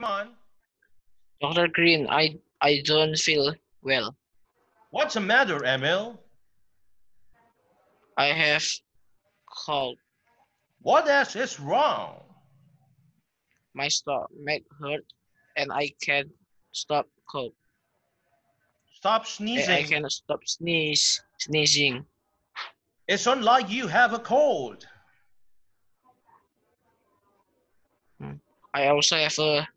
Come on. Dr. Green, I, I don't feel well. What's the matter, Emil? I have cold. What else is wrong? My stomach hurt and I can't stop cold. Stop sneezing. I, I cannot stop sneeze, sneezing. It's unlike you have a cold. Hmm. I also have a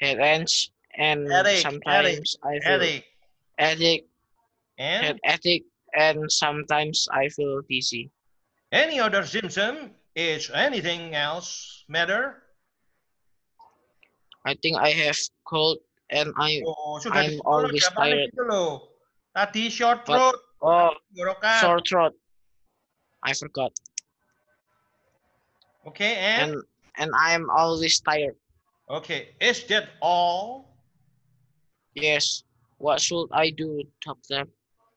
Parents and sometimes I feel headache, Eric and and sometimes I feel dizzy. Any other symptom? Is anything else matter? I think I have cold and I oh, so I'm always tired. Tadi short throat. But, oh, short throat. I forgot. Okay, and? and and I'm always tired. Okay, is that all? Yes. What should I do, Top Tap?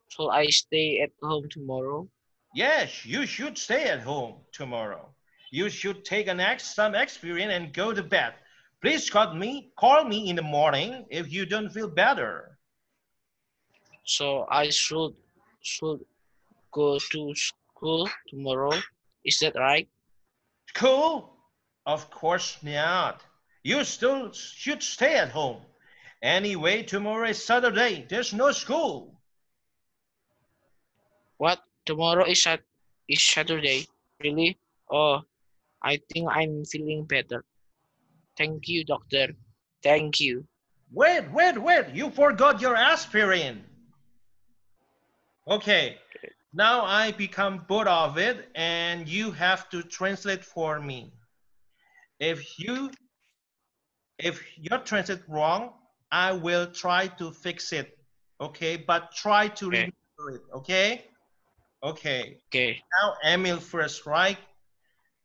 Should I stay at home tomorrow? Yes, you should stay at home tomorrow. You should take an ex some experience and go to bed. Please call me call me in the morning if you don't feel better. So I should should go to school tomorrow. Is that right? School? Of course not you still should stay at home. Anyway, tomorrow is Saturday. There's no school. What? Tomorrow is, sat is Saturday? Really? Oh, I think I'm feeling better. Thank you, doctor. Thank you. Wait, wait, wait. You forgot your aspirin. Okay. Now I become bored of it and you have to translate for me. If you if you're transit wrong, I will try to fix it. Okay, but try to okay. remember it. Okay. Okay. Okay. Now Emil first, right?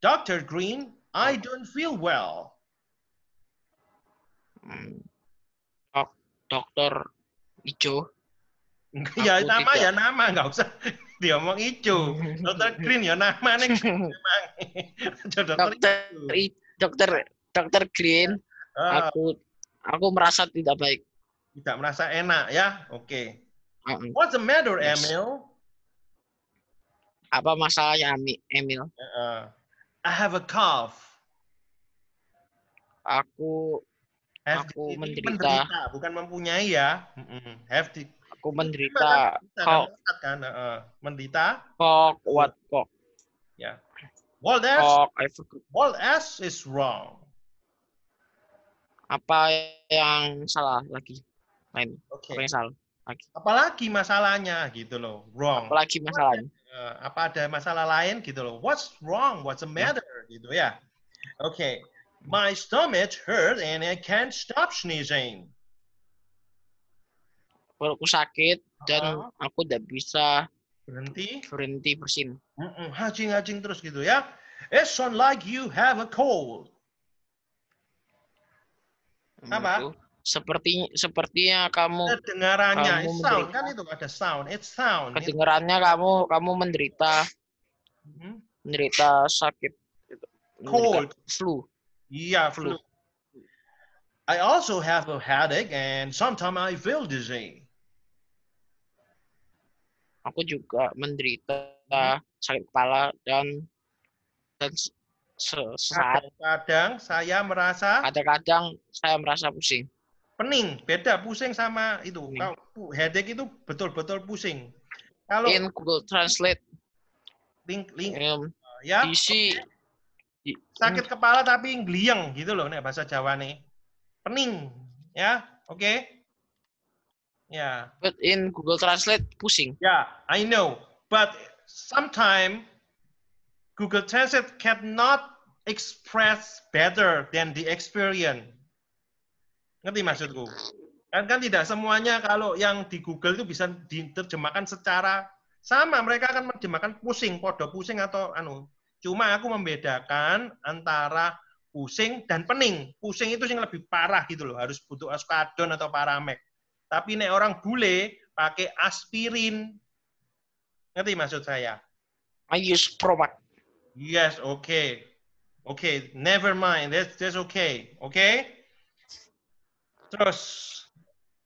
Dr. Green, I oh. don't feel well. Mm. Dok Dokter ya nama tidak. ya nama nggak usah diomong Ijo. Doctor Green ya nama nih. Dokter doctor, Dokter Green. uh, aku aku merasa tidak baik. Tidak merasa enak ya? Oke. Okay. Uh -uh. What's the matter, yes. Emil? Apa masalahnya, Emil? Uh I have a cough. Aku have aku menderita. menderita. Bukan mempunyai ya. Mm -mm. Have the aku menderita kan kan kok kan uh, menderita kok what ya. kok ya yeah. well that's well as is wrong apa yang salah lagi lain okay. apa salah lagi apalagi masalahnya gitu loh wrong apalagi masalahnya eh, apa ada masalah lain gitu loh what's wrong what's the iya. matter yeah. gitu ya oke okay. my stomach hurt and I can't stop sneezing perutku sakit dan uh -huh. aku tidak bisa berhenti berhenti bersin mm -mm, hajing hajing terus gitu ya It's sound like you have a cold apa? Seperti sepertinya kamu kedengarannya kamu it's sound kan itu ada sound. It's sound. Kedengarannya It's... kamu kamu menderita hmm? menderita sakit gitu. cold flu. Iya, yeah, flu. I also have a headache and sometimes I feel dizzy. Aku juga menderita mm-hmm. sakit kepala dan dan kadang saya merasa. Kadang-kadang saya merasa pusing. Pening, beda pusing sama itu. Pening. Kalau headache itu betul-betul pusing. Kalau in Google Translate. Link, link. Um, ya. Sakit kepala tapi ngliang gitu loh, nih bahasa Jawa nih. Pening, ya, oke. Okay. Ya. Yeah. But in Google Translate pusing. Ya, yeah, I know. But sometimes Google Translate cannot express better than the experience. Ngerti maksudku? Kan kan tidak semuanya kalau yang di Google itu bisa diterjemahkan secara sama. Mereka akan menerjemahkan pusing, podo pusing atau anu. Cuma aku membedakan antara pusing dan pening. Pusing itu yang lebih parah gitu loh, harus butuh askadon atau paramek. Tapi nek orang bule pakai aspirin. Ngerti maksud saya? I use Prozac. Yes, oke. Okay. Okay, never mind. That's that's okay. Okay. So,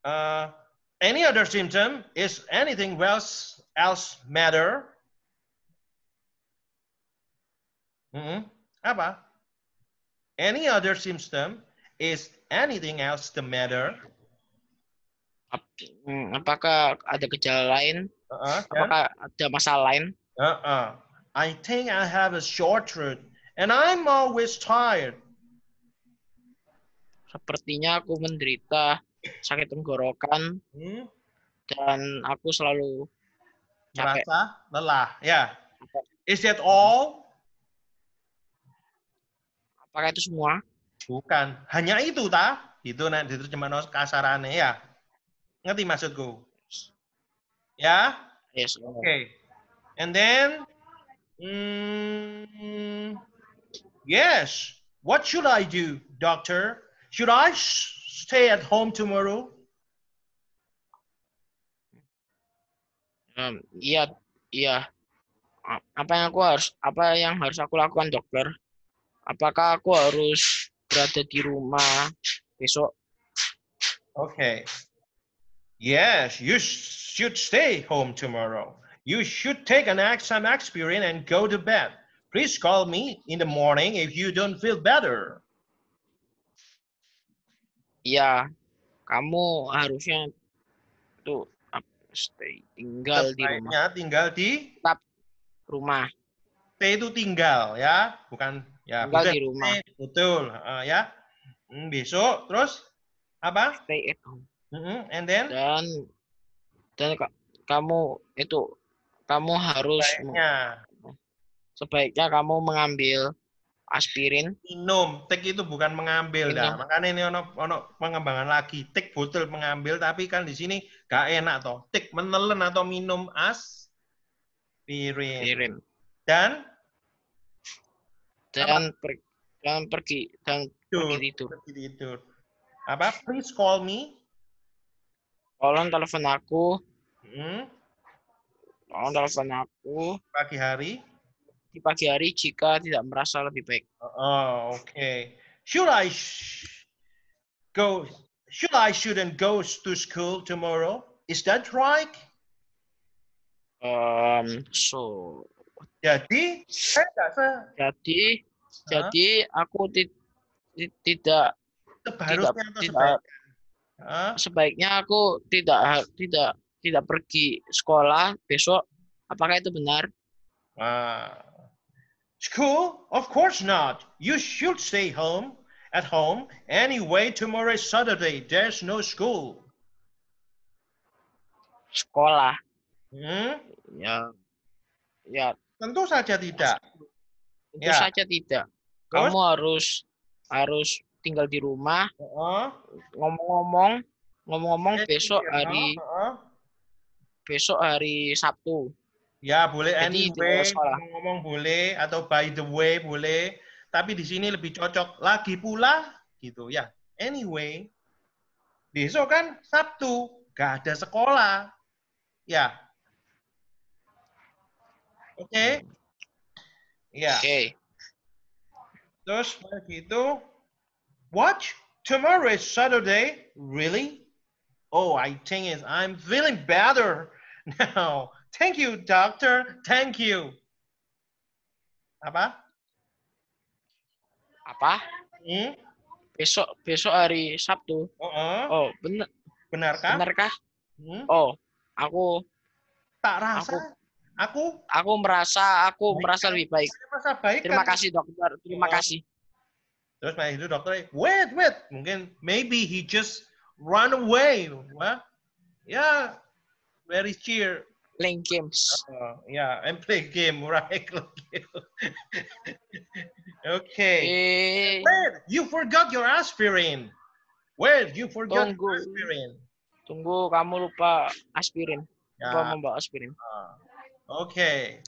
uh, any other symptom is anything else else matter? Mm -hmm. Apa? Any other symptom is anything else the matter? Mm, apakah ada gejala lain? Uh -uh, Apakah yeah. ada masalah lain? Uh -uh. I think I have a short route. and I'm always tired. Sepertinya aku menderita sakit tenggorokan hmm? dan aku selalu capek. Merasa lelah, ya. Yeah. Is that all? Apakah itu semua? Bukan, hanya itu ta? Itu nanti itu cuma kasarannya ya. Ngerti maksudku? Ya? Yes. Oh. Oke. Okay. And then hmm, Yes. What should I do, doctor? Should I stay at home tomorrow? Um, iya, iya. Apa yang aku harus, apa yang harus aku lakukan, dokter? Apakah aku harus berada di rumah besok? Okay. Yes, you should stay home tomorrow. You should take an exam, aspirin and go to bed. Please call me in the morning if you don't feel better. Ya, kamu harusnya tuh stay tinggal Tetap di rumah. tinggal di Tetap rumah. T itu tinggal ya, bukan ya. Tinggal di rumah. Betul, uh, ya. Hmm, besok terus apa? Stay at home. Mm -hmm. And then? Dan dan kamu itu kamu harus sebaiknya kamu mengambil aspirin. Minum, tik itu bukan mengambil dah. Makanya ini ono ono pengembangan lagi. Tik botol mengambil tapi kan di sini gak enak toh. Tik menelan atau minum aspirin. Aspirin. Dan dan per, dan pergi dan tidur, pergi tidur. Pergi tidur. Apa? Please call me. Tolong telepon aku. Hmm. Tolong telepon aku. Pagi hari di pagi hari jika tidak merasa lebih baik. Oh, oke. Okay. Should I sh go should I shouldn't go to school tomorrow? Is that right? Um, so jadi saya se jadi huh? jadi aku ti ti tidak tidak, tidak huh? sebaiknya aku tidak tidak tidak pergi sekolah besok. Apakah itu benar? Ah. School? Of course not. You should stay home, at home. Anyway, tomorrow is Saturday. There's no school. Sekolah. Hmm? Ya. Ya. Tentu saja tidak. Tentu ya. saja tidak. Kamu Terus? harus harus tinggal di rumah. Ngomong-ngomong, uh -huh. ngomong-ngomong eh, besok iya, hari uh -huh. besok hari Sabtu. Ya, boleh Jadi, anyway, ngomong boleh atau by the way boleh, tapi di sini lebih cocok lagi pula gitu ya. Anyway, besok kan Sabtu, gak ada sekolah. Ya. Oke. Okay. Ya. Oke. Okay. Terus begitu watch tomorrow is Saturday, really? Oh, I think is I'm feeling better now. Thank you, doctor. Thank you. Apa? Apa? Hmm? Besok besok hari Sabtu. Oh, -uh. Oh, benar. Benarkah? Benarkah? Hmm? Oh, aku tak rasa. Aku aku aku merasa aku baik. merasa lebih baik. merasa baik. Terima kan? kasih dokter. Terima oh. kasih. Terus main itu dokter, wait wait, mungkin maybe he just run away. Wah, ya yeah, very cheer, playing games. Uh, yeah, and play game, right? okay. Eh, Where you forgot your aspirin? Where you forgot tunggu, your aspirin? Tunggu, kamu lupa aspirin. Lupa membawa aspirin. Uh, okay.